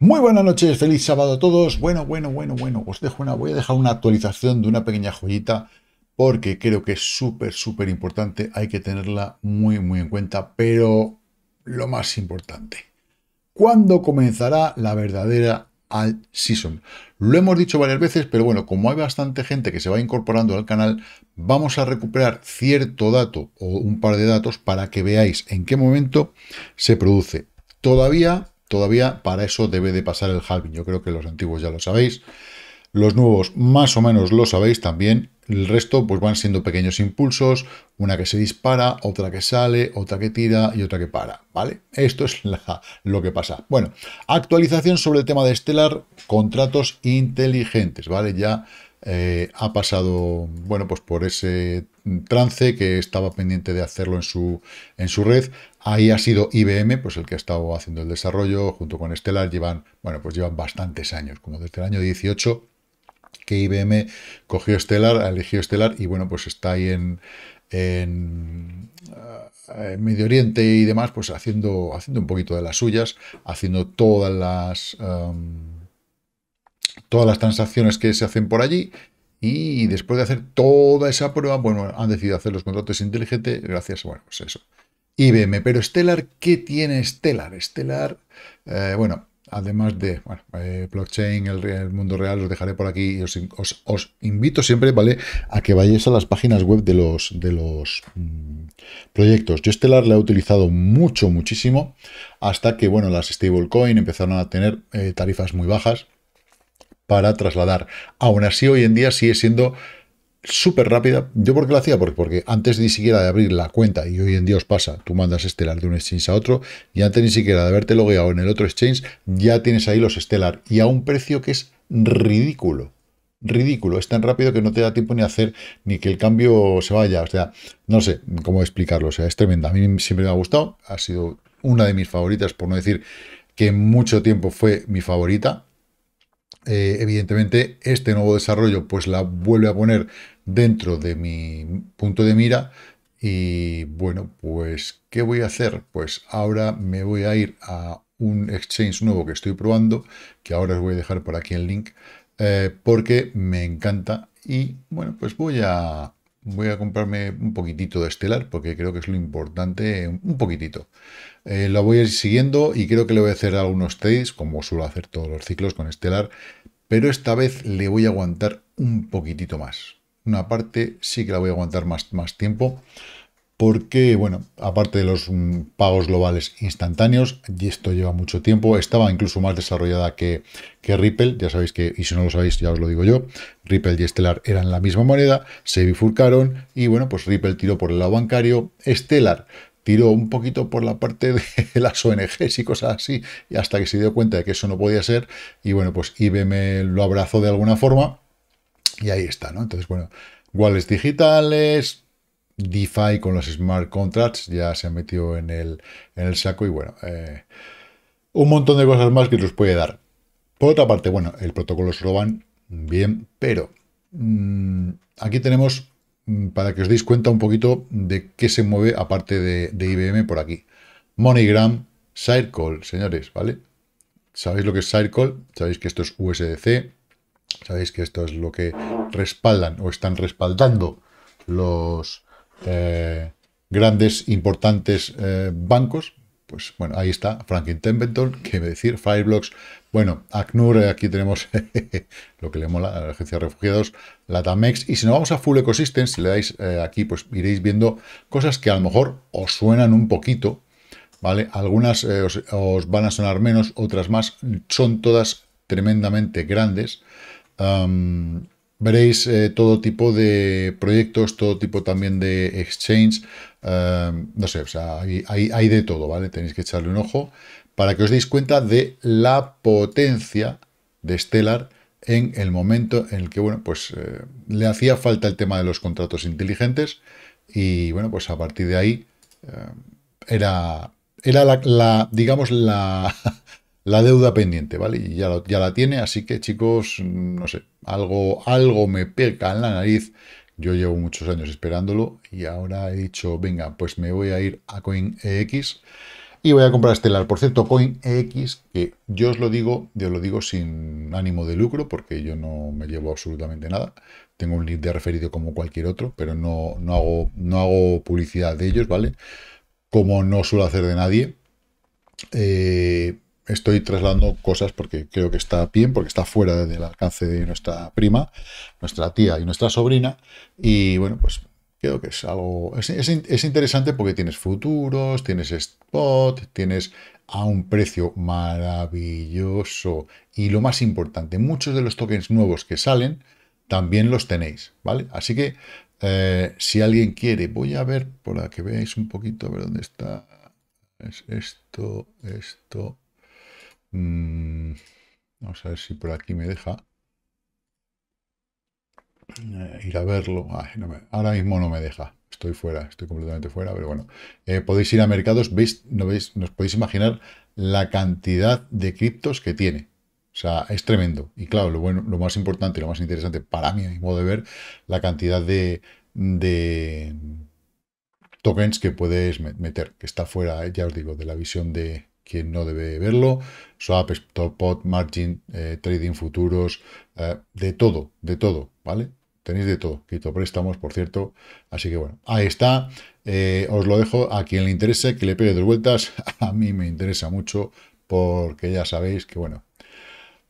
Muy buenas noches, feliz sábado a todos. Bueno, bueno, bueno, bueno, os dejo una, voy a dejar una actualización de una pequeña joyita porque creo que es súper, súper importante, hay que tenerla muy, muy en cuenta, pero lo más importante, ¿cuándo comenzará la verdadera al season. Lo hemos dicho varias veces, pero bueno, como hay bastante gente que se va incorporando al canal, vamos a recuperar cierto dato o un par de datos para que veáis en qué momento se produce. Todavía Todavía para eso debe de pasar el halving. Yo creo que los antiguos ya lo sabéis. Los nuevos más o menos lo sabéis también. El resto pues van siendo pequeños impulsos. Una que se dispara, otra que sale, otra que tira y otra que para. ¿Vale? Esto es lo que pasa. Bueno, actualización sobre el tema de Stellar. Contratos inteligentes. ¿Vale? Ya eh, ha pasado, bueno, pues por ese trance que estaba pendiente de hacerlo en su, en su red. Ahí ha sido IBM, pues el que ha estado haciendo el desarrollo junto con Stellar, llevan, bueno, pues llevan bastantes años, como desde el año 18 que IBM cogió Stellar, eligió Stellar y bueno, pues está ahí en, ah, en, Medio Oriente y demás, pues haciendo, haciendo un poquito de las suyas, haciendo todas las, todas las transacciones que se hacen por allí y después de hacer toda esa prueba, bueno, han decidido hacer los contratos inteligentes gracias, bueno, pues eso, IBM. Pero Stellar, ¿qué tiene Stellar? Stellar, eh, bueno, además de eh, blockchain, el, mundo real, os dejaré por aquí y os, invito siempre, ¿vale? A que vayáis a las páginas web de los, de los mm, proyectos. Yo Stellar la he utilizado mucho, muchísimo, hasta que, bueno, las stablecoin empezaron a tener eh, tarifas muy bajas para trasladar. Aún así, hoy en día sigue siendo súper rápida. ¿Yo por qué la hacía? Porque, porque antes ni siquiera de abrir la cuenta, y hoy en día os pasa, tú mandas estelar de un exchange a otro, y antes ni siquiera de haberte logueado en el otro exchange, ya tienes ahí los Stellar, y a un precio que es ridículo. Ridículo, es tan rápido que no te da tiempo ni hacer ni que el cambio se vaya. O sea, no sé cómo explicarlo. O sea, es tremenda. A mí siempre me ha gustado, ha sido una de mis favoritas, por no decir que mucho tiempo fue mi favorita. Eh, evidentemente este nuevo desarrollo pues la vuelve a poner dentro de mi punto de mira y bueno pues qué voy a hacer pues ahora me voy a ir a un exchange nuevo que estoy probando que ahora os voy a dejar por aquí el link eh, porque me encanta y bueno pues voy a voy a comprarme un poquitito de estelar porque creo que es lo importante, un poquitito. Eh, lo voy a ir siguiendo y creo que le voy a hacer algunos trades, como suelo hacer todos los ciclos con Stellar, pero esta vez le voy a aguantar un poquitito más. Una parte sí que la voy a aguantar más, más tiempo, porque, bueno, aparte de los mm, pagos globales instantáneos, y esto lleva mucho tiempo, estaba incluso más desarrollada que, que Ripple, ya sabéis que, y si no lo sabéis, ya os lo digo yo, Ripple y Stellar eran la misma moneda, se bifurcaron, y bueno, pues Ripple tiró por el lado bancario, Stellar tiró un poquito por la parte de las ONGs y cosas así, y hasta que se dio cuenta de que eso no podía ser, y bueno, pues IBM lo abrazó de alguna forma, y ahí está, ¿no? Entonces, bueno, wallets digitales, DeFi con los smart contracts, ya se han metido en el, en el saco, y bueno, eh, un montón de cosas más que nos puede dar. Por otra parte, bueno, el protocolo roban bien, pero mm, aquí tenemos Mm, para que os deis cuenta un poquito de qué se mueve aparte de, IBM por aquí. MoneyGram, Circle, señores, ¿vale? Sabéis lo que es Circle, sabéis que esto es USDC, sabéis que esto es lo que respaldan o están respaldando los eh, grandes, importantes eh, bancos, pues bueno, ahí está Franklin Templeton, que decir, Fireblocks, bueno, ACNUR, eh, aquí tenemos lo que le mola a la Agencia de Refugiados, la TAMEX, y si no vamos a Full Ecosystem, si le dais eh, aquí, pues iréis viendo cosas que a lo mejor os suenan un poquito, ¿vale? Algunas eh, os, van a sonar menos, otras más, son todas tremendamente grandes. Veréis eh, todo tipo de proyectos, todo tipo también de exchange. Eh, no sé, o sea, hay, de todo, ¿vale? Tenéis que echarle un ojo para que os deis cuenta de la potencia de Stellar en el momento en el que, bueno, pues eh, le hacía falta el tema de los contratos inteligentes y, bueno, pues a partir de ahí era, era la digamos, la... la deuda pendiente, ¿vale? Y ya, ya, la tiene, así que chicos, no sé, algo, algo me peca en la nariz. Yo llevo muchos años esperándolo y ahora he dicho, venga, pues me voy a ir a CoinEX y voy a comprar este estelar Por cierto, CoinEX, que yo os lo digo, yo lo digo sin ánimo de lucro, porque yo no me llevo absolutamente nada. Tengo un link de referido como cualquier otro, pero no, no, hago, no hago publicidad de ellos, ¿vale? Como no suelo hacer de nadie. Eh, estoy trasladando cosas porque creo que está bien, porque está fuera del alcance de nuestra prima, nuestra tía y nuestra sobrina. Y bueno, pues creo que es algo. Es, interesante porque tienes futuros, tienes spot, tienes a un precio maravilloso. Y lo más importante, muchos de los tokens nuevos que salen también los tenéis, ¿vale? Así que eh, si alguien quiere, voy a ver la que veáis un poquito a ver dónde está. esto, esto, Mm, vamos a ver si por aquí me deja eh, ir a verlo. ahora mismo no me deja. Estoy fuera, estoy completamente fuera, pero bueno. Eh, podéis ir a mercados, veis, no veis, nos podéis imaginar la cantidad de criptos que tiene. O sea, es tremendo. Y claro, lo, bueno, lo más importante, lo más interesante para mí, a mi modo de ver, la cantidad de, de tokens que puedes meter, que está fuera, eh, ya os digo, de la visión de, quien no debe verlo, Swaps, Top pot, margin, eh, trading futuros, eh, de todo, de todo, ¿vale? Tenéis de todo, quito préstamos, por cierto. Así que bueno, ahí está. Eh, os lo dejo a quien le interese, que le pegue dos vueltas. A mí me interesa mucho porque ya sabéis que, bueno,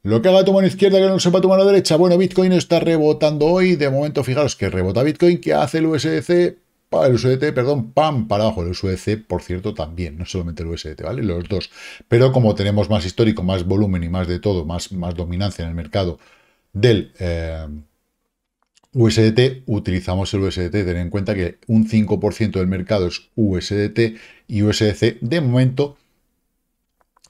lo que haga tu mano izquierda que no sepa tu mano derecha. Bueno, Bitcoin está rebotando hoy. De momento, fijaros que rebota Bitcoin, que hace el USDC para el USDT, perdón, ¡pam! para abajo. El USDC, por cierto, también, no solamente el USDT, ¿vale? Los dos. Pero como tenemos más histórico, más volumen y más de todo, más, más dominancia en el mercado del eh, USDT, utilizamos el USDT. Ten en cuenta que un 5% del mercado es USDT y USDC, de momento,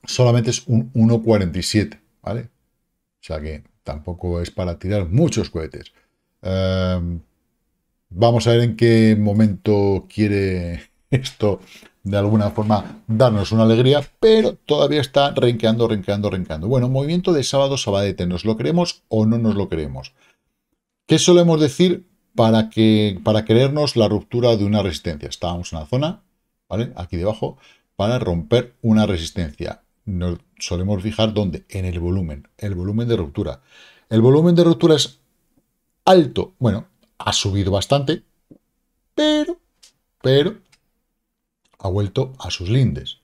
solamente es un 1,47, ¿vale? O sea que tampoco es para tirar muchos cohetes. Eh, Vamos a ver en qué momento quiere esto de alguna forma darnos una alegría, pero todavía está renqueando, renqueando, renqueando. Bueno, movimiento de sábado, sabadete, ¿nos lo creemos o no nos lo creemos? ¿Qué solemos decir para, que, querernos la ruptura de una resistencia? Estábamos en la zona, ¿vale? Aquí debajo, para romper una resistencia. Nos solemos fijar dónde? En el volumen, el volumen de ruptura. El volumen de ruptura es alto, bueno, ha subido bastante, pero, pero, ha vuelto a sus lindes.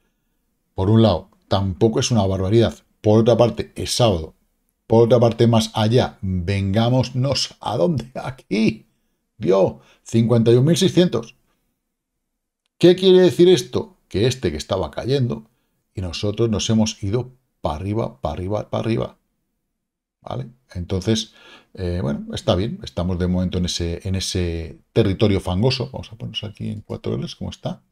Por un lado, tampoco es una barbaridad. Por otra parte, es sábado. Por otra parte, más allá, vengámonos a dónde? Aquí. Vio, 51.600. ¿Qué quiere decir esto? Que este que estaba cayendo y nosotros nos hemos ido para arriba, para arriba, para arriba. ¿vale? Entonces, eh, bueno, está bien, estamos de momento en ese, territorio fangoso, vamos a ponernos aquí en 4 horas. ¿cómo está?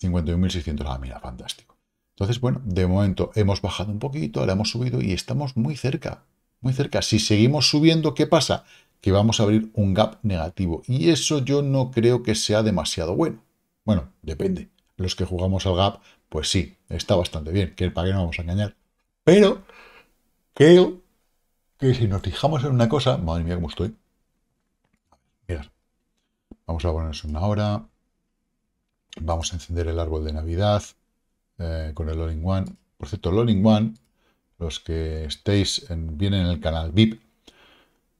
51.600, la ah, mira, fantástico. Entonces, bueno, de momento hemos bajado un poquito, ahora hemos subido y estamos muy cerca, muy cerca. Si seguimos subiendo, ¿qué pasa? Que vamos a abrir un gap negativo y eso yo no creo que sea demasiado bueno. Bueno, depende. Los que jugamos al gap, pues sí, está bastante bien, que para qué no vamos a engañar. Pero creo que si nos fijamos en una cosa, madre mía, cómo estoy. Mirad, vamos a ponerse una hora, vamos a encender el árbol de Navidad eh, con el All One. Por cierto, el One, los que estéis bien en el canal VIP,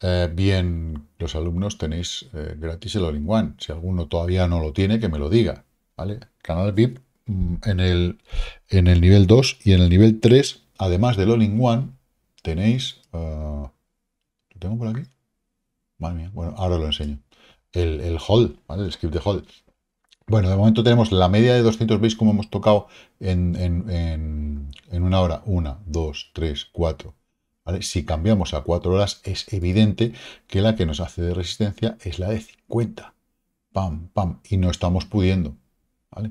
eh, bien los alumnos tenéis eh, gratis el All One. Si alguno todavía no lo tiene, que me lo diga. ¿vale? Canal VIP mm, en el, en el nivel 2 y en el nivel 3, además del All One, tenéis... Ah, ¿Lo tengo por aquí? Madre mía. Bueno, ahora lo enseño. El, el hold, ¿vale? El script de hold. Bueno, de momento tenemos la media de 200, veis como hemos tocado en, en una hora. Una, dos, tres, cuatro. ¿Vale? Si cambiamos a cuatro horas, es evidente que la que nos hace de resistencia es la de 50. Pam, pam. Y no estamos pudiendo. ¿vale?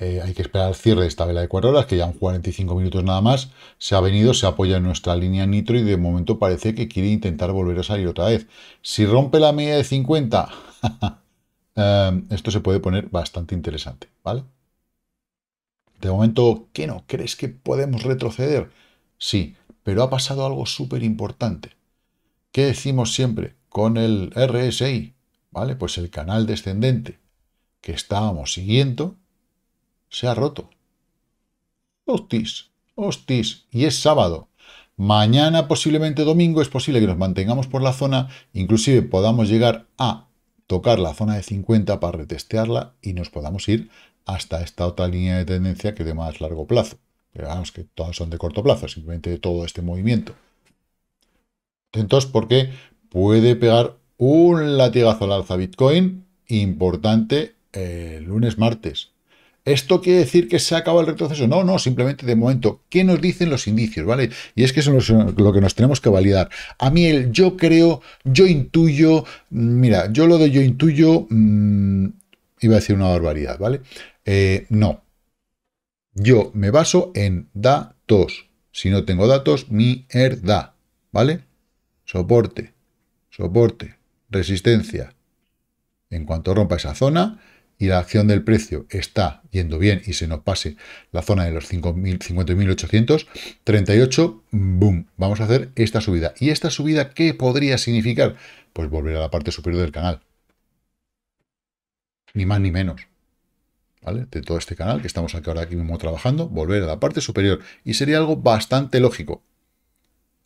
Eh, hay que esperar al cierre de esta vela de 4 horas, que ya han 45 minutos nada más. Se ha venido, se apoya en nuestra línea nitro y de momento parece que quiere intentar volver a salir otra vez. Si rompe la media de 50, em, esto se puede poner bastante interesante, ¿vale? De momento, ¿qué no? ¿Crees que podemos retroceder? Sí, pero ha pasado algo súper importante. ¿Qué decimos siempre con el RSI? ¿Vale? Pues el canal descendente que estábamos siguiendo se ha roto. Hostis, hostis, y es sábado. Mañana, posiblemente domingo, es posible que nos mantengamos por la zona, inclusive podamos llegar a tocar la zona de 50 para retestearla y nos podamos ir hasta esta otra línea de tendencia que de más largo plazo. Pero vamos, que todas son de corto plazo, simplemente todo este movimiento. ¿por porque puede pegar un latigazo al alza Bitcoin importante el lunes, martes. ¿Esto quiere decir que se acaba el retroceso? No, no, simplemente de momento. ¿Qué nos dicen los indicios? ¿Vale? Y es que eso es lo que nos tenemos que validar. A mí el yo creo, yo intuyo, mm, mira, yo lo de yo intuyo, mm, iba a decir una barbaridad, ¿vale? Eh, no. Yo me baso en datos. Si no tengo datos, mi mierda, ¿vale? Soporte, soporte, resistencia. En cuanto rompa esa zona, y la acción del precio está yendo bien y se nos pase la zona de los 50.838, 38, boom, vamos a hacer esta subida. ¿Y esta subida qué podría significar? Pues volver a la parte superior del canal. Ni más ni menos. ¿Vale? De todo este canal que estamos aquí ahora aquí mismo trabajando, volver a la parte superior. Y sería algo bastante lógico.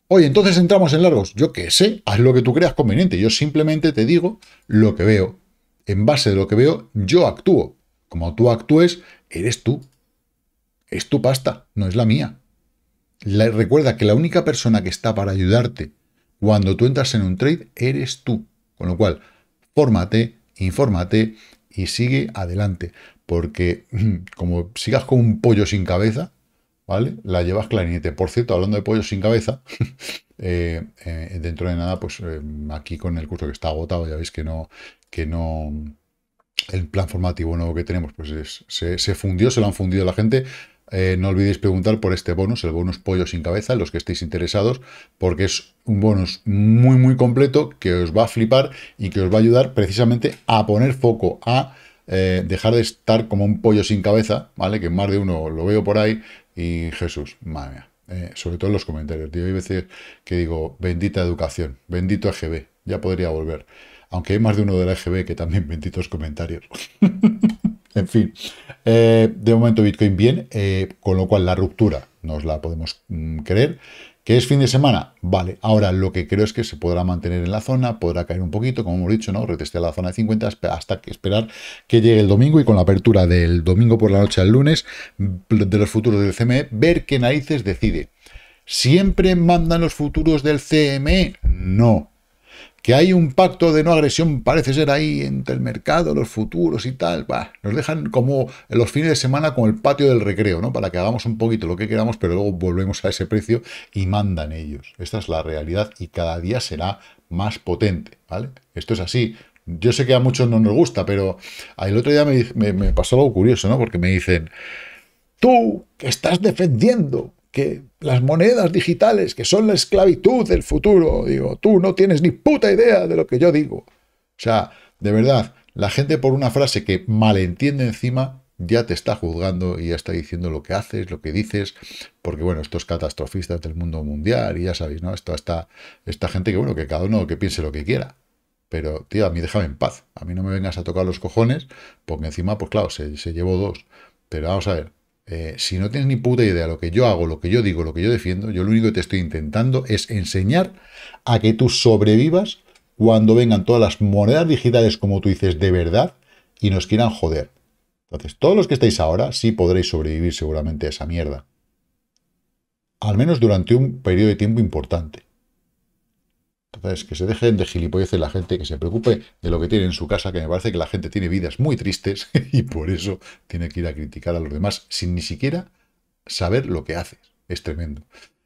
Oye, entonces entramos en largos. Yo qué sé, haz lo que tú creas conveniente. Yo simplemente te digo lo que veo en base de lo que veo, yo actúo. Como tú actúes, eres tú. Es tu pasta, no es la mía. recuerda que la única persona que está para ayudarte cuando tú entras en un trade eres tú. Con lo cual, fórmate, infórmate y sigue adelante. Porque como sigas con un pollo sin cabeza, ¿vale? La llevas clarinete. Por cierto, hablando de pollo sin cabeza, eh, eh, dentro de nada, pues eh, aquí con el curso que está agotado, ya veis que no, que no... El plan formativo nuevo que tenemos, pues se, fundió, se lo han fundido la gente. Eh, no olvidéis preguntar por este bonus, el bonus pollo sin cabeza, los que estéis interesados, porque es un bonus muy, muy completo que os va a flipar y que os va a ayudar precisamente a poner foco, a eh, dejar de estar como un pollo sin cabeza, ¿vale? Que más de uno lo veo por ahí y Jesús, madre mía. Eh, sobre todo en los comentarios, tío. Hay veces que digo, bendita educación, bendito EGB, ya podría volver. Aunque hay más de uno de la EGB que también benditos comentarios. en fin, eh, de momento Bitcoin bien, eh, con lo cual la ruptura nos la podemos mm, creer. ¿Que es fin de semana? Vale, ahora lo que creo es que se podrá mantener en la zona, podrá caer un poquito, como hemos dicho, ¿no? Retestear la zona de 50 hasta que esperar que llegue el domingo y con la apertura del domingo por la noche al lunes mm, de los futuros del CME, ver qué narices decide. ¿Siempre mandan los futuros del CME? No, que hay un pacto de no agresión, parece ser ahí, entre el mercado, los futuros y tal. nos dejan como los fines de semana con el patio del recreo, ¿no? Para que hagamos un poquito lo que queramos, pero luego volvemos a ese precio y mandan ellos. Esta es la realidad y cada día será más potente, ¿vale? Esto es así. Yo sé que a muchos no nos gusta, pero el otro día me, me pasó algo curioso, ¿no? Porque me dicen, tú que estás defendiendo que las monedas digitales, que son la esclavitud del futuro, digo, tú no tienes ni puta idea de lo que yo digo. O sea, de verdad, la gente por una frase que malentiende encima ya te está juzgando y ya está diciendo lo que haces, lo que dices, porque bueno, estos catastrofistas del mundo mundial y ya sabéis, ¿no? Esto está esta gente que bueno, que cada uno que piense lo que quiera. Pero, tío, a mí déjame en paz. A mí no me vengas a tocar los cojones, porque encima, pues claro, se, se llevó dos. Pero vamos a ver, eh, si no tienes ni puta idea de lo que yo hago, lo que yo digo, lo que yo defiendo, yo lo único que te estoy intentando es enseñar a que tú sobrevivas cuando vengan todas las monedas digitales, como tú dices, de verdad y nos quieran joder. Entonces, todos los que estáis ahora sí podréis sobrevivir seguramente a esa mierda. Al menos durante un periodo de tiempo importante. Entonces, que se dejen de gilipolleces la gente, que se preocupe de lo que tiene en su casa, que me parece que la gente tiene vidas muy tristes y por eso tiene que ir a criticar a los demás sin ni siquiera saber lo que haces. Es tremendo.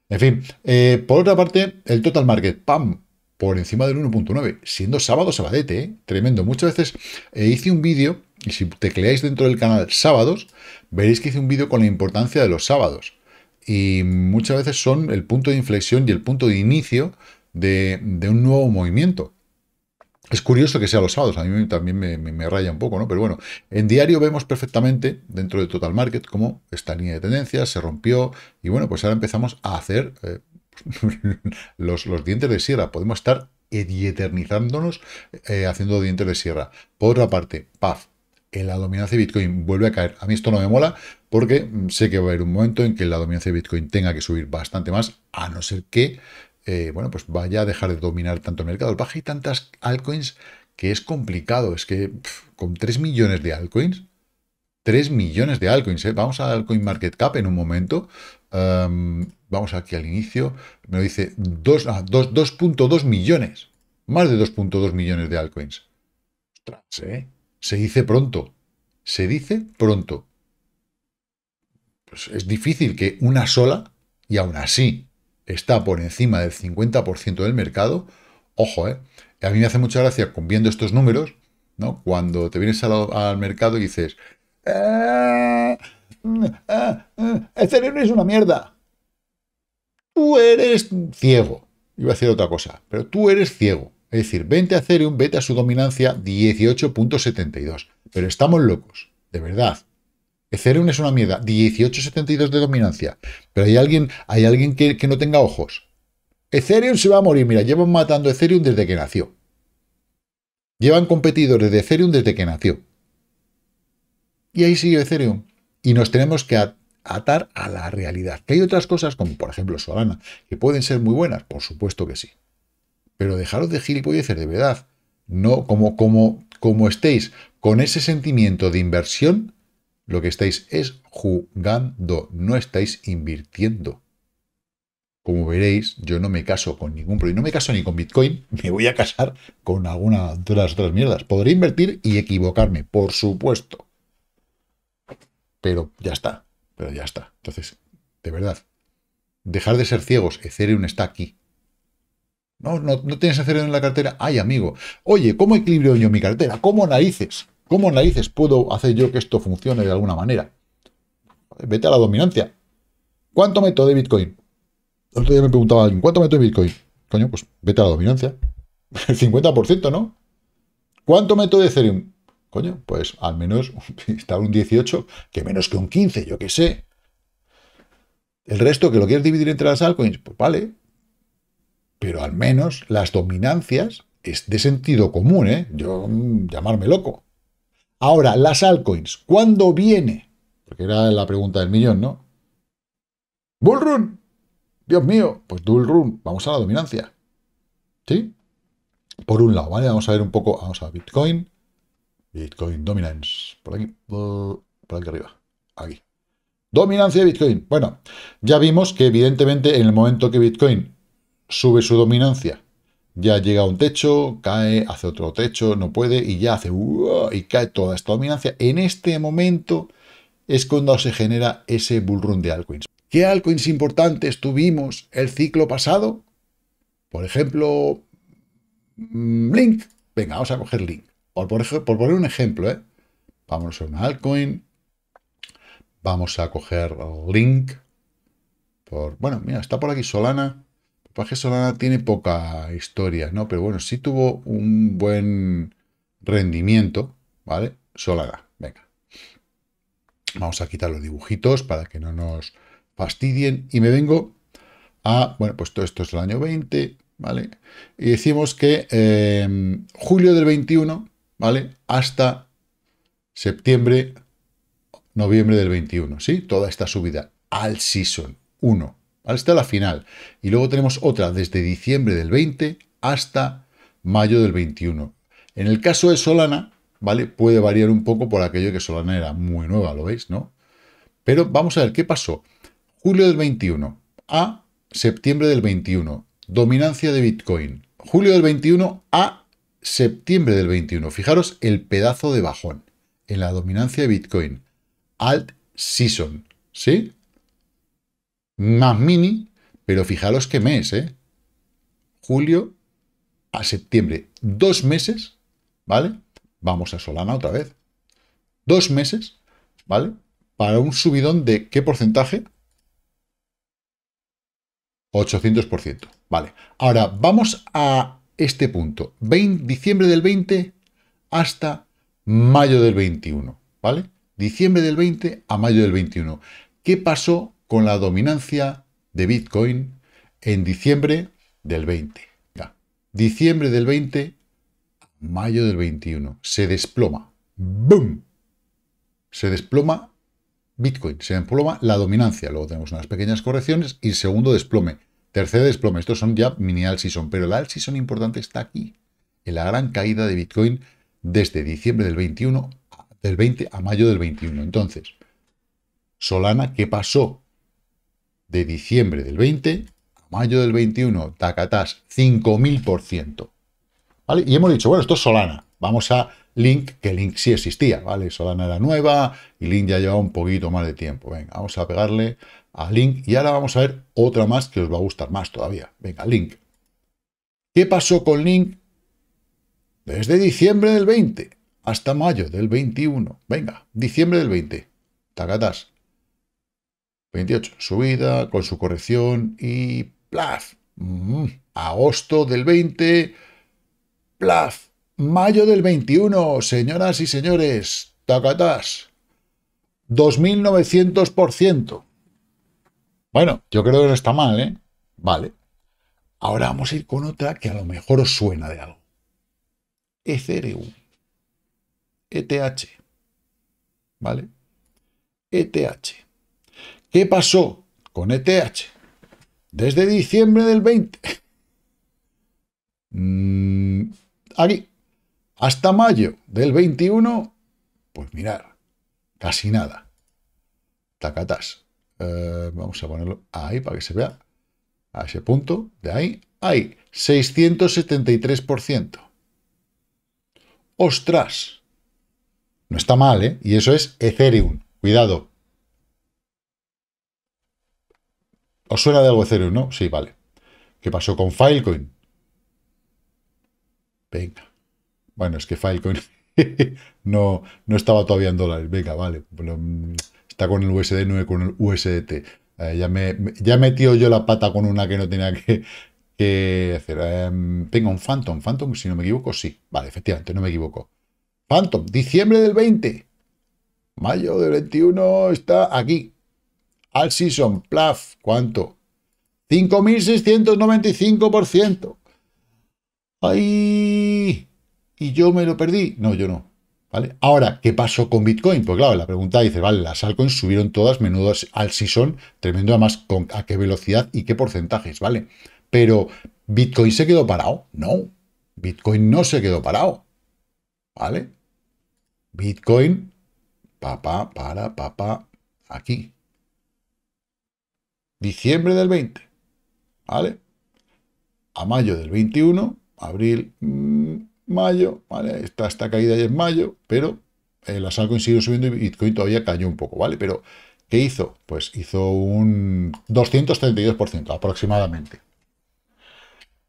En fin, eh, por otra parte, el total market, ¡pam! Por encima del 1.9, siendo sábado sabadete, ¿eh? tremendo. Muchas veces eh, hice un vídeo, y si tecleáis dentro del canal sábados, veréis que hice un vídeo con la importancia de los sábados. Y muchas veces son el punto de inflexión y el punto de inicio de, un nuevo movimiento. Es curioso que sea los sábados, a mí también me, raya un poco, ¿no? Pero bueno, en diario vemos perfectamente dentro de Total Market cómo esta línea de tendencias se rompió y bueno, pues ahora empezamos a hacer eh, los, dientes de sierra. Podemos estar eternizándonos eh, haciendo dientes de sierra. Por otra parte, PAF, la dominancia de Bitcoin vuelve a caer. A mí esto no me mola porque mm, sé que va a haber un momento en que la dominancia de Bitcoin tenga que subir bastante más, a no ser que eh, bueno, pues vaya a dejar de dominar tanto el mercado. El paje tantas altcoins que es complicado. Es que con 3 millones de altcoins, 3 millones de altcoins, ¿eh? vamos a coin market cap en un momento. Em, vamos aquí al inicio, me lo dice 2.2 ah, millones, más de 2.2 millones de altcoins. Ostras, ¿eh? Se dice pronto, se dice pronto. Pues es difícil que una sola, y aún así, está por encima del 50% del mercado. Ojo, ¿eh? A mí me hace mucha gracia viendo estos números, ¿no? Cuando te vienes al, mercado y dices, Ethereum ah, mm, ah, mm, este es una mierda. Tú eres ciego. Iba a decir otra cosa, pero tú eres ciego. Es decir, vente a Ethereum, vete a su dominancia 18.72. Pero estamos locos, de verdad. Ethereum es una mierda. 18.72 de dominancia. Pero hay alguien, hay alguien que, no tenga ojos. Ethereum se va a morir. Mira, llevan matando Ethereum desde que nació. Llevan competidores de Ethereum desde que nació. Y ahí sigue Ethereum. Y nos tenemos que atar a la realidad. Que hay otras cosas, como por ejemplo Solana, que pueden ser muy buenas. Por supuesto que sí. Pero dejaros de gilipollecer, de verdad. No, como, como, como estéis con ese sentimiento de inversión, lo que estáis es jugando, no estáis invirtiendo. Como veréis, yo no me caso con ningún proyecto. No me caso ni con Bitcoin, me voy a casar con alguna de las otras mierdas. Podré invertir y equivocarme, por supuesto. Pero ya está, pero ya está. Entonces, de verdad, dejar de ser ciegos. Ethereum está aquí. No, no, no tienes Ethereum en la cartera. Ay, amigo. Oye, ¿cómo equilibro yo mi cartera? ¿Cómo narices? ¿Cómo narices puedo hacer yo que esto funcione de alguna manera? Vete a la dominancia. ¿Cuánto meto de Bitcoin? El otro día me preguntaba alguien, ¿cuánto meto de Bitcoin? Coño, pues vete a la dominancia. El 50%, ¿no? ¿Cuánto meto de Ethereum? Coño, pues al menos está un 18, que menos que un 15, yo qué sé. El resto que lo quieres dividir entre las altcoins, pues vale. Pero al menos las dominancias es de sentido común, ¿eh? Yo mm, llamarme loco. Ahora, las altcoins, ¿cuándo viene? Porque era la pregunta del millón, ¿no? Bullrun. Dios mío, pues Bullrun, vamos a la dominancia. ¿Sí? Por un lado, ¿vale? Vamos a ver un poco, vamos a Bitcoin. Bitcoin Dominance. Por aquí, por aquí arriba. Aquí. Dominancia de Bitcoin. Bueno, ya vimos que evidentemente en el momento que Bitcoin sube su dominancia, ya llega a un techo, cae, hace otro techo, no puede y ya hace y cae toda esta dominancia. En este momento es cuando se genera ese bullrun de altcoins. ¿Qué altcoins importantes tuvimos el ciclo pasado? Por ejemplo, mm, Link. Venga, vamos a coger Link. Por, poner un ejemplo, ¿eh? Vamos a una altcoin. Vamos a coger Link. Por, bueno, mira, está por aquí Solana. Paje Solana tiene poca historia, ¿no? Pero bueno, sí tuvo un buen rendimiento, ¿vale? Solana, venga. Vamos a quitar los dibujitos para que no nos fastidien. Y me vengo a, bueno, pues todo esto es el año 20, ¿vale? Y decimos que em, julio del 21, ¿vale? Hasta septiembre, noviembre del 21, ¿sí? Toda esta subida al season 1 hasta la final. Y luego tenemos otra desde diciembre del 20 hasta mayo del 21. En el caso de Solana, ¿vale? Puede variar un poco por aquello que Solana era muy nueva, ¿lo veis, no? Pero vamos a ver qué pasó. Julio del 21 a septiembre del 21, dominancia de Bitcoin. Julio del 21 a septiembre del 21. Fijaros el pedazo de bajón en la dominancia de Bitcoin. Alt season, ¿sí? más mini, pero fijaros qué mes, ¿eh? Julio a septiembre, dos meses, ¿vale? Vamos a Solana otra vez. Dos meses, ¿vale? Para un subidón de qué porcentaje? 800%, ¿vale? Ahora, vamos a este punto. 20, diciembre del 20 hasta mayo del 21, ¿vale? Diciembre del 20 a mayo del 21. ¿Qué pasó con la dominancia de Bitcoin en diciembre del 20. Diciembre del 20, mayo del 21. Se desploma. ¡Bum! Se desploma Bitcoin. Se desploma la dominancia. Luego tenemos unas pequeñas correcciones y segundo desplome. Tercer desplome. Estos son ya mini alt season, pero el alt season importante está aquí. En la gran caída de Bitcoin desde diciembre del 21, del 20 a mayo del 21. Entonces, Solana, ¿qué pasó? de diciembre del 20 a mayo del 21, tacatás, 5.000%. ¿Vale? Y hemos dicho, bueno, esto es Solana. Vamos a Link, que Link sí existía, ¿vale? Solana era nueva y Link ya llevaba un poquito más de tiempo. Venga, vamos a pegarle a Link y ahora vamos a ver otra más que os va a gustar más todavía. Venga, Link. ¿Qué pasó con Link? Desde diciembre del 20 hasta mayo del 21. Venga, diciembre del 20. Tacatas, 28, subida con su corrección y plaf. Mm, agosto del 20, plaf. Mayo del 21, señoras y señores, tacatás. 2.900%. Bueno, yo creo que no está mal, ¿eh? Vale. Ahora vamos a ir con otra que a lo mejor os suena de algo. ECRU. ETH. ¿Vale? ETH. ¿Qué pasó con ETH? Desde diciembre del 20. Mm, aquí. Hasta mayo del 21. Pues mirar. Casi nada. Tacatas. Eh, vamos a ponerlo ahí para que se vea. A ese punto. De ahí. Ahí. 673%. ¡Ostras! No está mal, ¿eh? Y eso es Ethereum. Cuidado, ¿Os suena de algo cero, no? Sí, vale. ¿Qué pasó con Filecoin? Venga. Bueno, es que Filecoin no, no estaba todavía en dólares. Venga, vale. está con el USD, 9 con el USDT. Eh, ya, me, ya metí yo la pata con una que no tenía que, hacer. Em, tengo un Phantom. Phantom, si no me equivoco, sí. Vale, efectivamente, no me equivoco. Phantom, diciembre del 20. Mayo del 21 está aquí. Al Season plaf, ¿cuánto? 5.695%. ¡Ay! ¿Y yo me lo perdí? No, yo no. ¿Vale? Ahora, ¿qué pasó con Bitcoin? Pues claro, la pregunta dice, vale, las altcoins subieron todas, menudas al season, tremendo además, con, ¿a qué velocidad y qué porcentajes? ¿Vale? Pero, ¿Bitcoin se quedó parado? No, Bitcoin no se quedó parado. ¿Vale? Bitcoin, papá, para, papá, aquí diciembre del 20, ¿vale? A mayo del 21, abril, mm, mayo, ¿vale? Esta, esta caída ya es mayo, pero el eh, asalto siguen subiendo y Bitcoin todavía cayó un poco, ¿vale? Pero, ¿qué hizo? Pues hizo un 232% aproximadamente.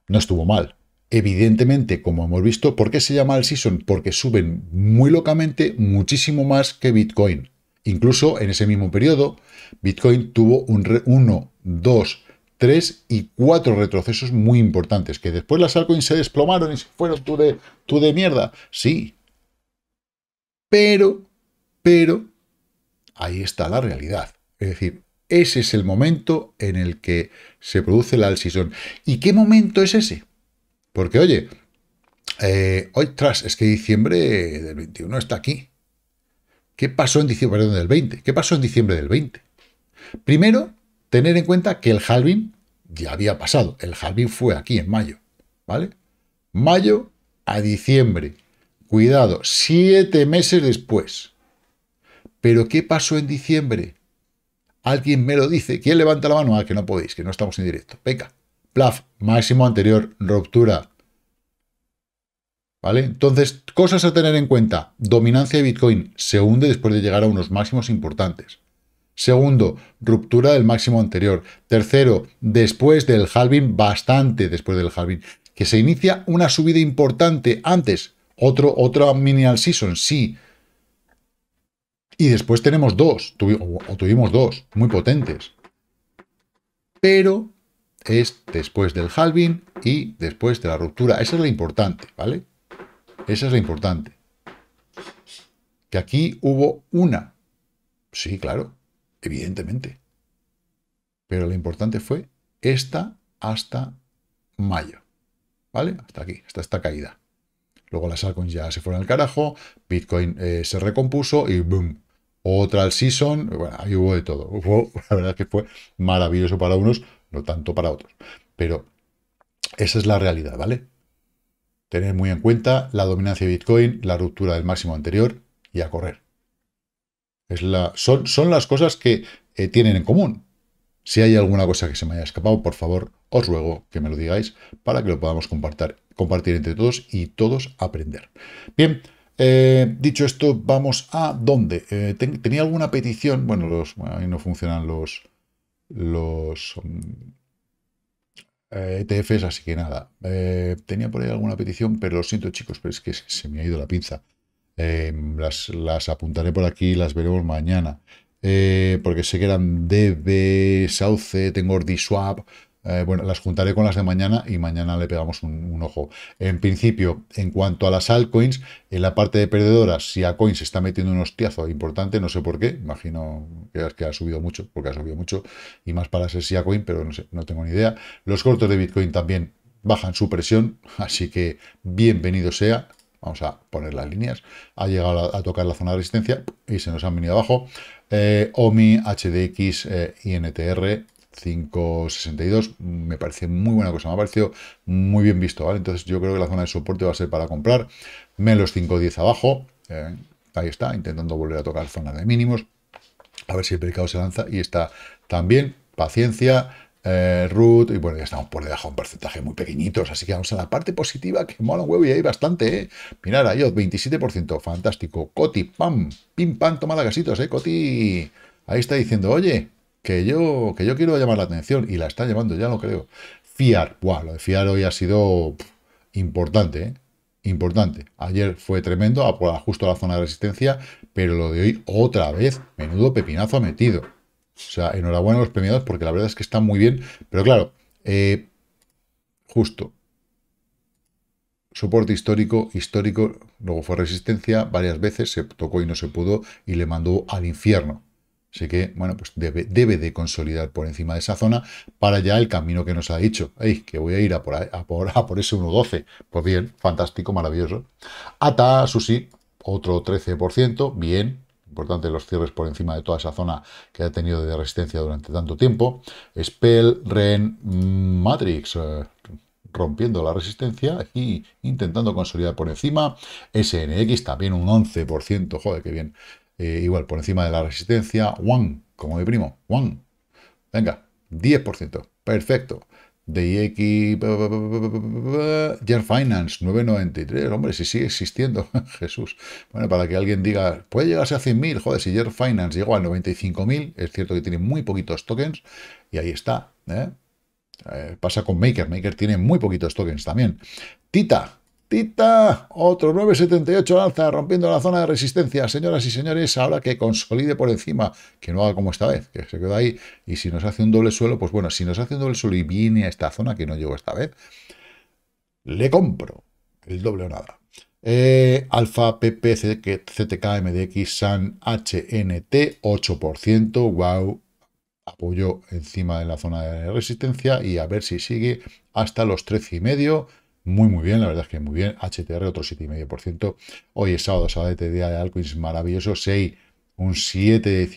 No estuvo mal. Evidentemente, como hemos visto, ¿por qué se llama el season? Porque suben muy locamente muchísimo más que Bitcoin. Incluso en ese mismo periodo, Bitcoin tuvo un 1, 2, 3 y 4 retrocesos muy importantes, que después las altcoins se desplomaron y se fueron tú de, de mierda. Sí. Pero, pero, ahí está la realidad. Es decir, ese es el momento en el que se produce la alcisón. ¿Y qué momento es ese? Porque, oye, eh, hoy tras, es que diciembre del 21 está aquí. ¿Qué pasó en diciembre del 20? ¿Qué pasó en diciembre del 20? Primero, tener en cuenta que el halving ya había pasado. El halving fue aquí en mayo, ¿vale? Mayo a diciembre. Cuidado, siete meses después. ¿Pero qué pasó en diciembre? Alguien me lo dice. ¿Quién levanta la mano? Al ah, que no podéis, que no estamos en directo. Venga. Plaf, máximo anterior, ruptura. ¿Vale? Entonces, cosas a tener en cuenta. Dominancia de Bitcoin se hunde después de llegar a unos máximos importantes. Segundo, ruptura del máximo anterior. Tercero, después del halving, bastante después del halving, que se inicia una subida importante antes. Otro, otra mini al season, sí. Y después tenemos dos, o tuvimos dos, muy potentes. Pero es después del halving y después de la ruptura. Esa es la importante, ¿vale? Esa es la importante. Que aquí hubo una. Sí, claro, evidentemente. Pero lo importante fue esta hasta mayo. ¿Vale? Hasta aquí, hasta esta caída. Luego las altcoins ya se fueron al carajo, Bitcoin eh, se recompuso y boom, otra al season, bueno, ahí hubo de todo. la verdad es que fue maravilloso para unos, no tanto para otros. Pero esa es la realidad, ¿vale? Tener muy en cuenta la dominancia de Bitcoin, la ruptura del máximo anterior y a correr. son, son, las cosas que eh, tienen en común. Si hay alguna cosa que se me haya escapado, por favor, os ruego que me lo digáis para que lo podamos compartir, entre todos y todos aprender. Bien, eh, dicho esto, vamos a dónde. Eh, tenía alguna petición, bueno, ahí no funcionan los, los mm, ETFs, eh, e así que nada. Eh, tenía por ahí alguna petición, pero lo siento chicos, pero es que se me ha ido la pinza. Em, las, apuntaré por aquí, las veremos mañana. Eh, porque sé que eran DB, Sauce, tengo Ordiswap, eh, bueno, las juntaré con las de mañana y mañana le pegamos un, ojo. En principio, en cuanto a las altcoins, en la parte de perdedoras, si a se está metiendo un hostiazo importante, no sé por qué, imagino que, que ha subido mucho, porque ha subido mucho, y más para ser si a Coin, pero no sé, no tengo ni idea. Los cortos de Bitcoin también bajan su presión, así que bienvenido sea. Vamos a poner las líneas. Ha llegado a, tocar la zona de resistencia y se nos han venido abajo. Eh, OMI, HDX, eh, INTR, 5,62 me parece muy buena cosa, me ha parecido muy bien visto, ¿vale? Entonces yo creo que la zona de soporte va a ser para comprar, menos 5,10 abajo, eh, ahí está, intentando volver a tocar zona de mínimos, a ver si el mercado se lanza y está también, paciencia, eh, root, y bueno, ya estamos por debajo un porcentaje muy pequeñitos, así que vamos a la parte positiva que mola un huevo y hay bastante, ¿eh? Mirar, ahí, 27%, fantástico, Coti, pam, pim, pam, toma la casitos, ¿eh? Coti, ahí está diciendo, oye, que yo, que yo quiero llamar la atención y la está llamando, ya lo creo. Fiar, lo de fiar hoy ha sido importante, ¿eh? importante. Ayer fue tremendo, justo a la zona de resistencia, pero lo de hoy otra vez, menudo pepinazo ha metido. O sea, enhorabuena a los premiados porque la verdad es que están muy bien, pero claro, eh, justo. Soporte histórico, histórico, luego fue resistencia, varias veces se tocó y no se pudo y le mandó al infierno. Así que, bueno, pues debe, de consolidar por encima de esa zona para ya el camino que nos ha dicho. Ey, que voy a ir a por, a por, a ese 1.12. Pues bien, fantástico, maravilloso. ATA, Susi, otro 13%, bien. Importante los cierres por encima de toda esa zona que ha tenido de resistencia durante tanto tiempo. Spell, Ren, Matrix, eh, rompiendo la resistencia y intentando consolidar por encima. SNX también un 11%, joder, qué bien eh, igual, por encima de la resistencia, one, como mi primo, one. Venga, 10%, perfecto. X... Yer Finance, 9.93, hombre, si sigue existiendo, Jesús. Bueno, para que alguien diga, puede llegarse a 100.000, joder, si Yer Finance llegó a 95.000, es cierto que tiene muy poquitos tokens, y ahí está, ¿eh? Eh, pasa con Maker, Maker tiene muy poquitos tokens también. Tita, Tita, otro 9.78 alza, rompiendo la zona de resistencia. Señoras y señores, ahora que consolide por encima, que no haga como esta vez, que se quedó ahí. Y si nos hace un doble suelo, pues bueno, si nos hace un doble suelo y viene a esta zona, que no llegó esta vez, le compro el doble o nada. Eh, Alfa, PP, CTK, MDX, SAN, HNT, 8%, wow, apoyo encima de la zona de resistencia y a ver si sigue hasta los 13,5% muy, muy bien, la verdad es que muy bien. HTR, otro 7,5%. Hoy es sábado, sábado de día de Alcoins, maravilloso. 6, un 7,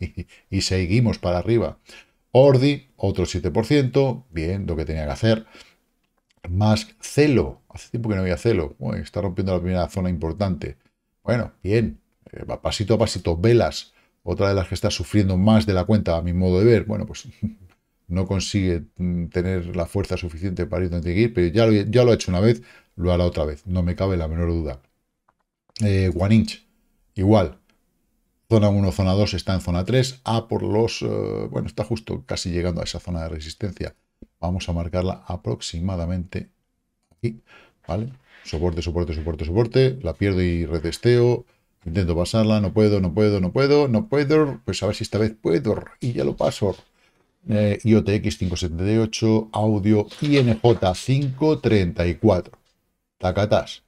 y, y seguimos para arriba. Ordi, otro 7%, bien, lo que tenía que hacer. Más Celo, hace tiempo que no había Celo, está rompiendo la primera zona importante. Bueno, bien, eh, pasito a pasito, velas, otra de las que está sufriendo más de la cuenta a mi modo de ver. Bueno, pues no consigue mm, tener la fuerza suficiente para ir donde tiene pero ya lo, ya lo ha hecho una vez, lo hará otra vez, no me cabe la menor duda. One eh, Inch, igual. Zona 1, zona 2 está en zona 3, A por los... Eh, bueno, está justo casi llegando a esa zona de resistencia. Vamos a marcarla aproximadamente aquí, ¿vale? Soporte, soporte, soporte, soporte, la pierdo y retesteo, intento pasarla, no puedo, no puedo, no puedo, no puedo, pues a ver si esta vez puedo, y ya lo paso, eh, IOTX 578, audio INJ 534. Tacatas.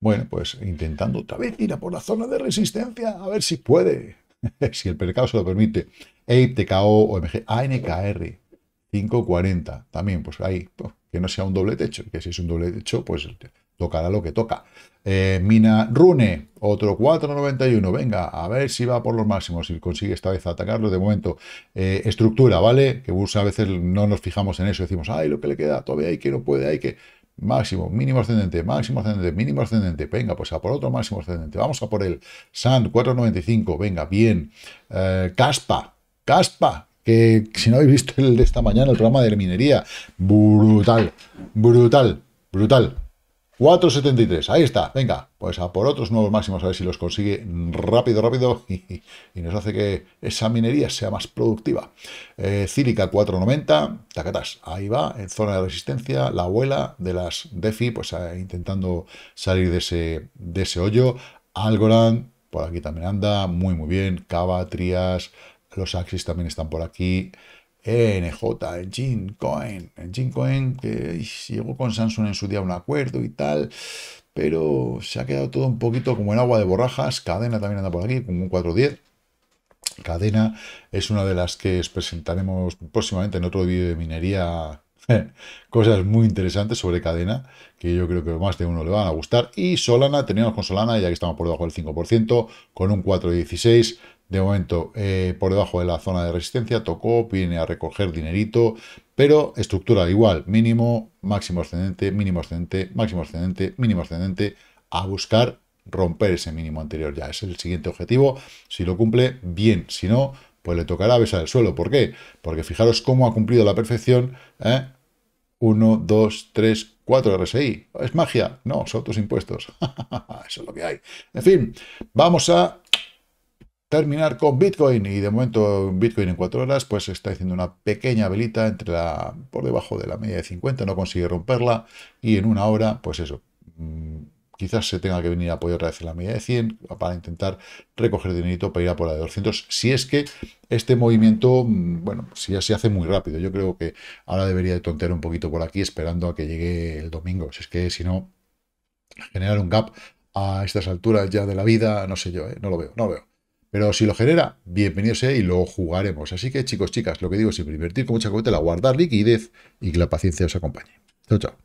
Bueno, pues intentando otra vez ir a por la zona de resistencia, a ver si puede, si el mercado se lo permite. EIP, TKO, OMG, ANKR 540, también, pues ahí, pues, que no sea un doble techo, que si es un doble techo, pues tocará lo que toca. Eh, Mina Rune, otro 4.91. Venga, a ver si va por los máximos, si consigue esta vez atacarlo. De momento, eh, estructura, ¿vale? Que a veces no nos fijamos en eso. Decimos, ay, lo que le queda, todavía hay que, no puede, hay que. Máximo, mínimo ascendente, máximo ascendente, mínimo ascendente. Venga, pues a por otro máximo ascendente. Vamos a por el Sand 4.95. Venga, bien. Eh, caspa, Caspa, que si no habéis visto el de esta mañana, el programa de minería, brutal, brutal, brutal. 4.73, ahí está, venga, pues a por otros nuevos máximos, a ver si los consigue rápido, rápido, y, nos hace que esa minería sea más productiva. Eh, Cílica 4.90, tacatas, ahí va, en zona de resistencia, la abuela de las DeFi, pues eh, intentando salir de ese, de ese hoyo. Algorand, por aquí también anda, muy muy bien, Cava, Trias, los Axis también están por aquí, NJ, en Jim En que llegó con Samsung en su día a un acuerdo y tal, pero se ha quedado todo un poquito como en agua de borrajas. Cadena también anda por aquí, con un 410. Cadena es una de las que os presentaremos próximamente en otro vídeo de minería. Cosas muy interesantes sobre cadena, que yo creo que más de uno le van a gustar. Y Solana, teníamos con Solana, ya que estamos por debajo del 5%, con un 416 de momento eh, por debajo de la zona de resistencia, tocó, viene a recoger dinerito, pero estructura igual, mínimo, máximo ascendente, mínimo ascendente, máximo ascendente, mínimo ascendente, a buscar romper ese mínimo anterior ya. Es el siguiente objetivo, si lo cumple, bien, si no, pues le tocará besar el suelo. ¿Por qué? Porque fijaros cómo ha cumplido la perfección, 1, 2, 3, 4 RSI. ¿Es magia? No, son otros impuestos. Eso es lo que hay. En fin, vamos a terminar con Bitcoin. Y de momento Bitcoin en 4 horas pues está haciendo una pequeña velita entre la, por debajo de la media de 50, no consigue romperla. Y en una hora, pues eso, mm, quizás se tenga que venir a apoyar otra vez en la media de 100 para intentar recoger dinerito para ir a por la de 200. Si es que este movimiento, mm, bueno, si ya se hace muy rápido. Yo creo que ahora debería de tontear un poquito por aquí esperando a que llegue el domingo. Si es que si no, generar un gap a estas alturas ya de la vida, no sé yo, ¿eh? no lo veo, no lo veo. Pero si lo genera, bienvenido sea y lo jugaremos. Así que chicos, chicas, lo que digo es invertir con mucha cautela, guardar liquidez y que la paciencia os acompañe. Chao, chao.